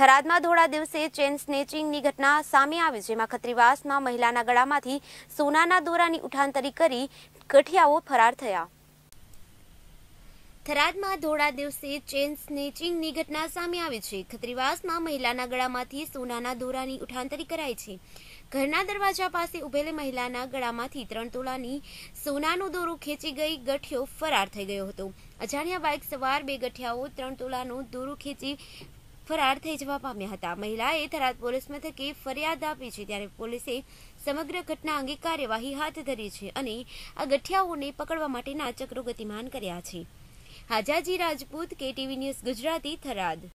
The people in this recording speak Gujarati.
થરાદમાં ધોળા દિવસે ચેન સ્નેચિંગની ઘટના સામે આવી જેમાં ખત્રીવાસમાં મહિલાના ગળામાંથી સોનાના દોરાની ઉઠાંતરી કરી ગઠિયાઓ ફરાર થયા થરાદમાં ધોળા દિવસે ચેન સ્નેચિંગની ઘટના સામે આવી છે ખત્રીવાસમાં મહિલાના ગળામાંથી સોનાના દોરાની ઉઠાંતરી કરાઈ છે ઘરના દરવાજા પાસે ઉભેલી મહિલાના ગળામાંથી ત્રણ તોલાની સોનાનો દોરો ખેંચી ગઈ ગઠિયો ફરાર થઈ ગયો હતો અજાણ્યા બાઇક સવાર બે ગઠિયાઓ ત્રણ તોલાનો દોરો ખેંચી ફરાર થઈ જવા પામ્યા હતા મહિલાએ થરાદ પોલીસ મથકે ફરિયાદ આપી છે ત્યારે પોલીસે સમગ્ર ઘટના અંગે કાર્યવાહી હાથ ધરી છે અને આ ગઠિયાઓને પકડવા માટેના ચક્રો ગતિમાન કર્યા છે હાજાજી રાજપૂત કે ટીવી ન્યૂઝ ગુજરાતી થરાદ